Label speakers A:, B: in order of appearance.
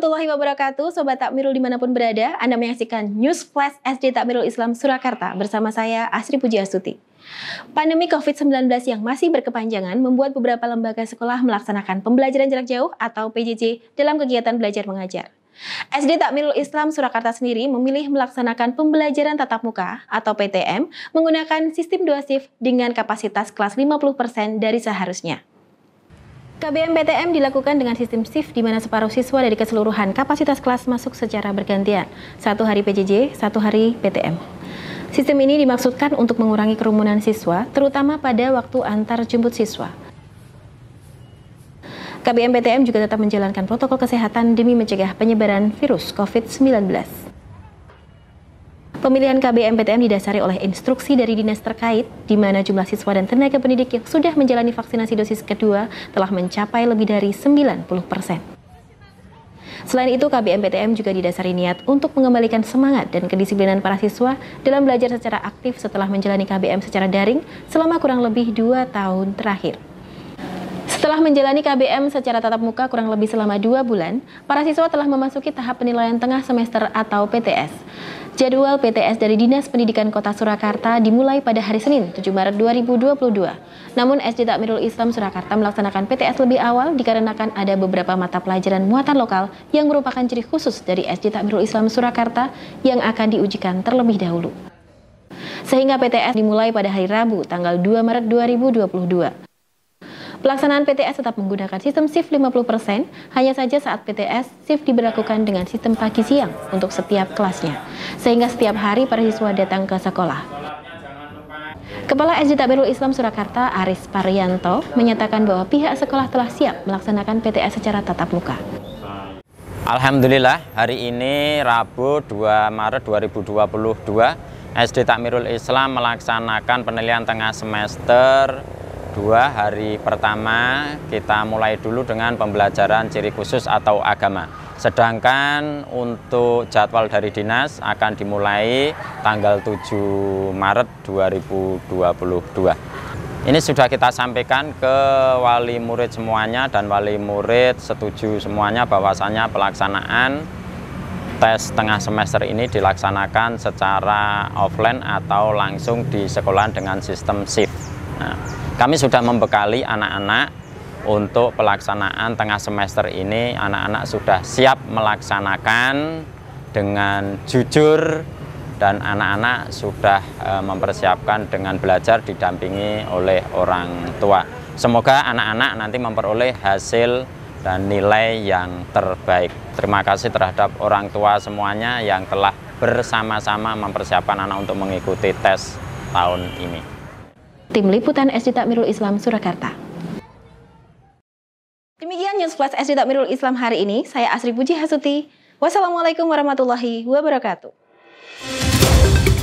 A: warahmatullahi wabarakatuh. Sobat Takmirul dimanapun berada, Anda menyaksikan News Flash SD Takmirul Islam Surakarta bersama saya Asri Pujiastuti. Pandemi COVID-19 yang masih berkepanjangan membuat beberapa lembaga sekolah melaksanakan pembelajaran jarak jauh atau PJJ dalam kegiatan belajar mengajar. SD Takmirul Islam Surakarta sendiri memilih melaksanakan pembelajaran tatap muka atau PTM menggunakan sistem dua shift dengan kapasitas kelas 50% dari seharusnya. KBM BTM dilakukan dengan sistem shift di mana separuh siswa dari keseluruhan kapasitas kelas masuk secara bergantian. Satu hari PJJ, satu hari PTM. Sistem ini dimaksudkan untuk mengurangi kerumunan siswa, terutama pada waktu antar jemput siswa. KBM BTM juga tetap menjalankan protokol kesehatan demi mencegah penyebaran virus COVID-19. Pemilihan KBM PTM didasari oleh instruksi dari dinas terkait, di mana jumlah siswa dan tenaga pendidik yang sudah menjalani vaksinasi dosis kedua telah mencapai lebih dari 90 persen. Selain itu, KBM PTM juga didasari niat untuk mengembalikan semangat dan kedisiplinan para siswa dalam belajar secara aktif setelah menjalani KBM secara daring selama kurang lebih dua tahun terakhir. Setelah menjalani KBM secara tatap muka kurang lebih selama dua bulan, para siswa telah memasuki tahap penilaian tengah semester atau PTS. Jadwal PTS dari Dinas Pendidikan Kota Surakarta dimulai pada hari Senin, 7 Maret 2022. Namun SD Takmirul Islam Surakarta melaksanakan PTS lebih awal dikarenakan ada beberapa mata pelajaran muatan lokal yang merupakan ciri khusus dari SD Takmirul Islam Surakarta yang akan diujikan terlebih dahulu. Sehingga PTS dimulai pada hari Rabu, tanggal 2 Maret 2022. Pelaksanaan PTS tetap menggunakan sistem shift 50%, hanya saja saat PTS shift diberlakukan dengan sistem pagi siang untuk setiap kelasnya, sehingga setiap hari para siswa datang ke sekolah. Kepala SD Takbirul Islam Surakarta Aris Parianto menyatakan bahwa pihak sekolah telah siap melaksanakan PTS secara tatap muka.
B: Alhamdulillah, hari ini Rabu 2 Maret 2022, SD Takmirul Islam melaksanakan penilaian tengah semester kedua, hari pertama kita mulai dulu dengan pembelajaran ciri khusus atau agama. Sedangkan untuk jadwal dari dinas akan dimulai tanggal 7 Maret 2022. Ini sudah kita sampaikan ke wali murid semuanya dan wali murid setuju semuanya bahwasannya pelaksanaan tes tengah semester ini dilaksanakan secara offline atau langsung di sekolah dengan sistem shift. Nah, kami sudah membekali anak-anak untuk pelaksanaan tengah semester ini anak-anak sudah siap melaksanakan dengan jujur dan anak-anak sudah eh, mempersiapkan dengan belajar didampingi oleh orang tua. Semoga anak-anak nanti memperoleh hasil dan nilai yang terbaik. Terima kasih terhadap orang tua semuanya yang telah bersama-sama mempersiapkan anak untuk mengikuti tes tahun ini.
A: Tim Liputan SD Takmirul Islam Surakarta. Demikian News Plus SD Takmirul Islam hari ini. Saya Asri Puji Hasuti. Wassalamualaikum warahmatullahi wabarakatuh.